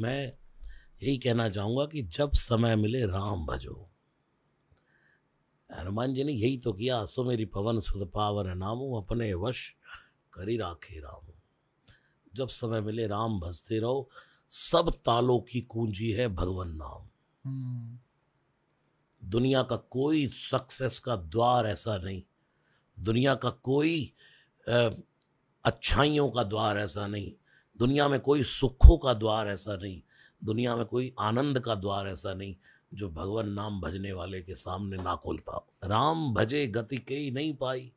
मैं यही कहना चाहूँगा कि जब समय मिले राम भजो हनुमान जी ने यही तो किया सो मेरी पवन सुध पावर नामू अपने वश करी राखे रामू जब समय मिले राम भजते रहो सब तालों की कुंजी है भगवान नाम hmm. दुनिया का कोई सक्सेस का द्वार ऐसा नहीं दुनिया का कोई अच्छाइयों का द्वार ऐसा नहीं दुनिया में कोई सुखों का द्वार ऐसा नहीं दुनिया में कोई आनंद का द्वार ऐसा नहीं जो भगवान नाम भजने वाले के सामने ना खोलता राम भजे गति के ही नहीं पाई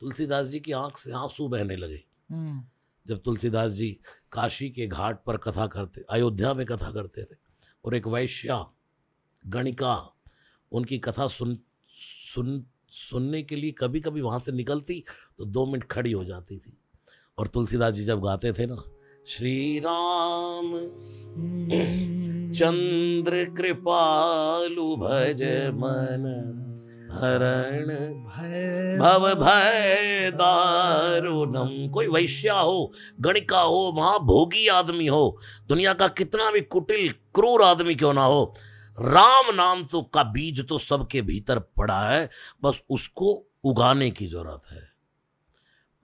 तुलसीदास जी की आंख से आंसू बहने लगे हम्म। जब तुलसीदास जी काशी के घाट पर कथा करते अयोध्या में कथा करते थे और एक वैश्या गणिका उनकी कथा सुन सुन सुनने के लिए कभी कभी वहाँ से निकलती तो दो मिनट खड़ी हो जाती थी और तुलसीदास जी जब गाते थे ना श्री राम चंद्र कृपालु भज मन हरण भय भव भय दारुणम कोई वैश्या हो गणिका हो महाभोगी आदमी हो दुनिया का कितना भी कुटिल क्रूर आदमी क्यों ना हो राम नाम तो का बीज तो सबके भीतर पड़ा है बस उसको उगाने की जरूरत है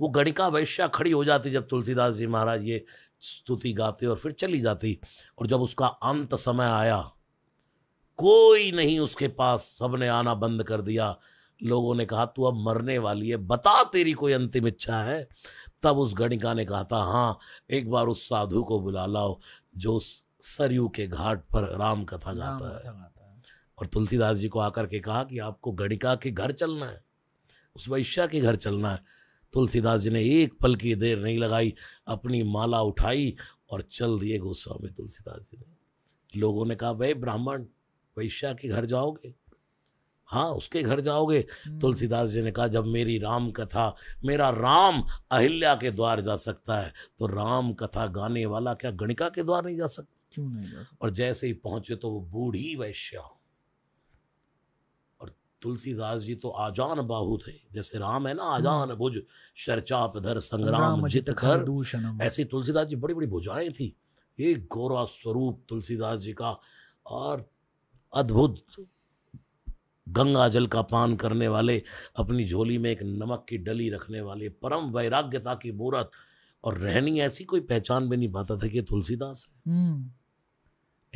वो गणिका वैश्या खड़ी हो जाती जब तुलसीदास जी महाराज ये स्तुति गाते और फिर चली जाती और जब उसका अंत समय आया कोई नहीं उसके पास सबने आना बंद कर दिया लोगों ने कहा तू अब मरने वाली है बता तेरी कोई अंतिम इच्छा है तब उस गणिका ने कहा था हाँ एक बार उस साधु को बुला लाओ जो सरयू के घाट पर राम कथा गाता है और तुलसीदास जी को आकर के कहा कि आपको गणिका के घर चलना है उस वैश्या के घर चलना है तुलसीदास जी ने एक पल की देर नहीं लगाई अपनी माला उठाई और चल दिए गोस्वामी तुलसीदास जी ने लोगों ने कहा भाई ब्राह्मण वैश्या के घर जाओगे हाँ उसके घर जाओगे हम्म। तुलसीदास जी ने कहा जब मेरी राम कथा मेरा राम अहिल्या के द्वार जा सकता है तो राम कथा गाने वाला क्या गणिका के द्वार नहीं जा सकता क्यों नहीं जा सकता और जैसे ही पहुंचे तो वो बूढ़ी वैश्या तुलसीदास जी तो आजान बाहु थे जैसे राम है ना हाँ। आजान भुज शर्चाप धर संग्राम जित घर ऐसे तुलसीदास जी बड़ी बड़ी भुजाएं थी ये गोरा स्वरूप तुलसीदास जी का और अद्भुत गंगा जल का पान करने वाले अपनी झोली में एक नमक की डली रखने वाले परम वैराग्यता की मूर्त और रहनी ऐसी कोई पहचान भी नहीं पाता था कि तुलसीदास हम्म।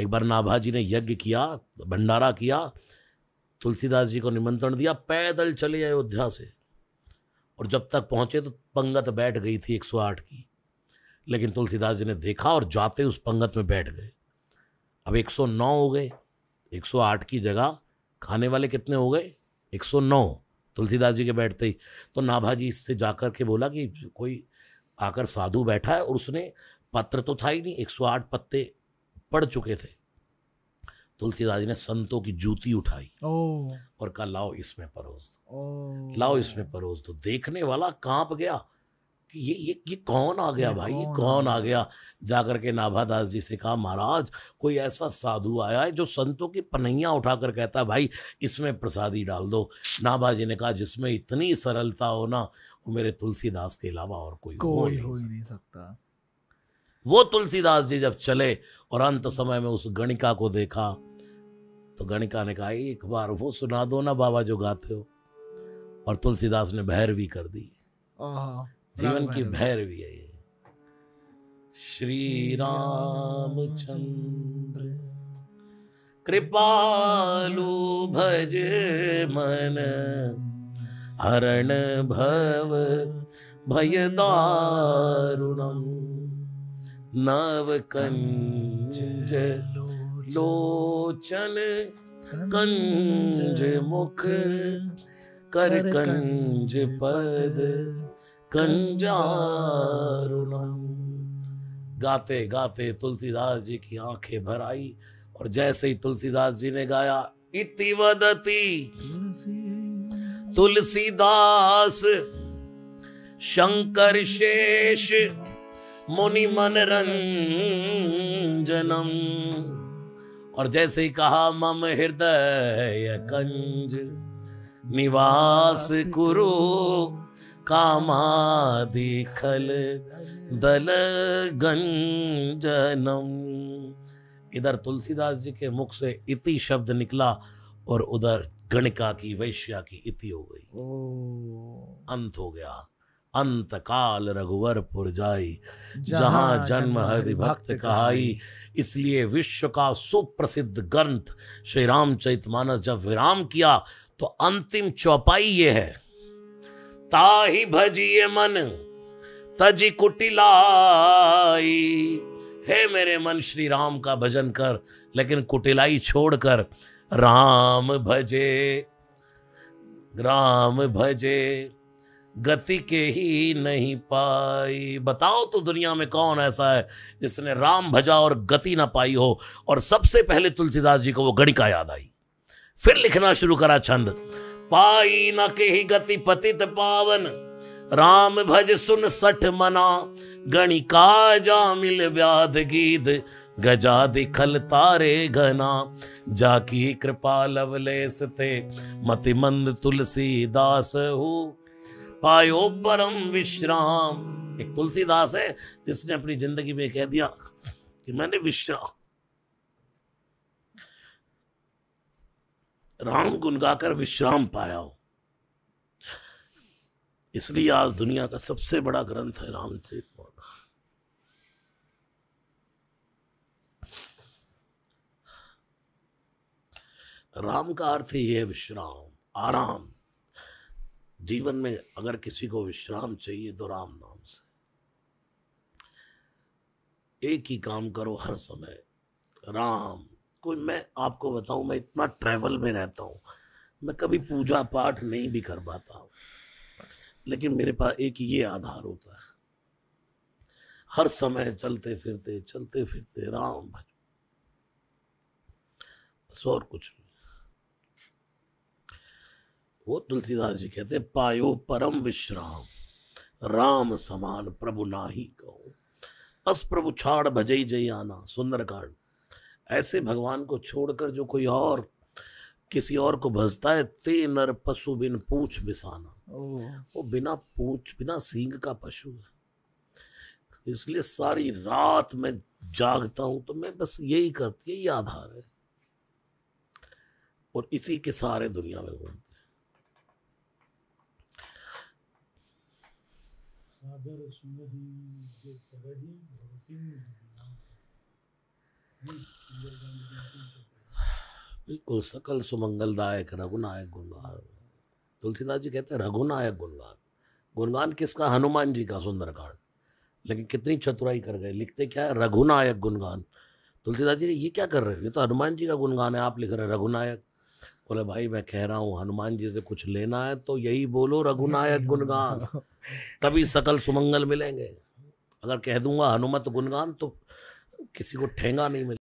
एक बार नाभाजी ने यज्ञ किया भंडारा किया तुलसीदास जी को निमंत्रण दिया पैदल चले अयोध्या से और जब तक पहुंचे तो पंगत बैठ गई थी 108 की लेकिन तुलसीदास जी ने देखा और जाते उस पंगत में बैठ गए अब 109 हो गए 108 की जगह खाने वाले कितने हो गए 109 तुलसीदास जी के बैठते ही तो नाभाजी इससे जाकर के बोला कि कोई आकर साधु बैठा है और उसने पत्र तो था ही नहीं 108 पत्ते पढ़ चुके थे तुलसीदास जी ने संतों की जूती उठाई और कहा लाओ इसमें परोस दो लाओ इसमें परोस दो तो देखने वाला कांप गया कि ये ये ये कौन आ गया भाई ये कौन आ गया जाकर के नाभादास जी से कहा महाराज कोई ऐसा साधु आया है जो संतों की पनैया उठाकर कहता है भाई इसमें प्रसादी डाल दो नाभा जी ने कहा जिसमें इतनी सरलता हो ना वो मेरे तुलसीदास के अलावा और कोई, कोई हो ही नहीं सकता वो तुलसीदास जी जब चले और अंत समय में उस गणिका को देखा तो गणिका ने कहा एक बार वो सुना दो ना बाबा जो गाते हो और तुलसीदास ने भैरवी कर दी जीवन की भैरवी है ये श्री चंद्र कृपालु भज मन हरण भव भय दारुणम नाव कंज लोचन कंज मुख कर कंज पद कंजारुणम गाते गाते तुलसीदास जी की आंखें भर आई और जैसे ही तुलसीदास जी ने गाया इति वदती तुलसीदास शंकर शेष जनम और जैसे ही कहा मम हृदय कंज निवास कुरु खल दल गंजनम इधर तुलसीदास जी के मुख से इति शब्द निकला और उधर गणिका की वैश्या की इति हो गई अंत हो गया अंत काल रघुवर पुर जाई जहां जन्म हरि भक्त कहाई इसलिए विश्व का सुप्रसिद्ध ग्रंथ श्री राम मानस जब विराम किया तो अंतिम चौपाई ये है ताही भजिए मन तजी कुटिलाई हे मेरे मन श्री राम का भजन कर लेकिन कुटिलाई छोड़कर राम भजे राम भजे गति के ही नहीं पाई बताओ तो दुनिया में कौन ऐसा है जिसने राम भजा और गति ना पाई हो और सबसे पहले तुलसीदास जी को वो गणिका याद आई फिर लिखना शुरू करा छंद पाई न ही गति पतित पावन राम भज सुन सठ मना गणिका जा मिल व्याध गीत गजा दिखल तारे घना जाकी कृपा लवलेस थे तुलसी तुलसीदास हूँ पायो परम विश्राम एक तुलसीदास है जिसने अपनी जिंदगी में कह दिया कि मैंने विश्राम राम गुन गाकर विश्राम पाया हो इसलिए आज दुनिया का सबसे बड़ा ग्रंथ है राम रामचरित राम का अर्थ ही है विश्राम आराम जीवन में अगर किसी को विश्राम चाहिए तो राम नाम से एक ही काम करो हर समय राम कोई मैं आपको बताऊं मैं इतना ट्रैवल में रहता हूं मैं कभी पूजा पाठ नहीं भी कर पाता हूँ लेकिन मेरे पास एक ये आधार होता है हर समय चलते फिरते चलते फिरते राम भज बस और कुछ नहीं को तुलसीदास जी कहते हैं पायो परम विश्राम राम समान प्रभु नाही कहो अस प्रभु छाड़ भजई जय आना सुंदरकांड ऐसे भगवान को छोड़कर जो कोई और किसी और को भजता है ते नर पशु बिन पूछ बिसाना वो बिना पूछ बिना सींग का पशु है इसलिए सारी रात मैं जागता हूं तो मैं बस यही करती है ये आधार है और इसी के सारे दुनिया में घूमती सादर सुनही जे बिल्कुल सकल सुमंगल दायक रघुनायक गुणगान तुलसीदास जी कहते हैं रघुनायक गुणगान गुणगान किसका हनुमान जी का सुंदरकांड लेकिन कितनी चतुराई कर गए लिखते क्या है रघुनायक गुणगान तुलसीदास जी ये क्या कर रहे हो ये तो हनुमान जी का गुणगान है आप लिख रहे हैं रघुनायक बोले भाई मैं कह रहा हूँ हनुमान जी से कुछ लेना है तो यही बोलो रघुनायक गुणगान तभी सकल सुमंगल मिलेंगे अगर कह दूंगा हनुमत गुणगान तो किसी को ठेंगा नहीं मिलेगा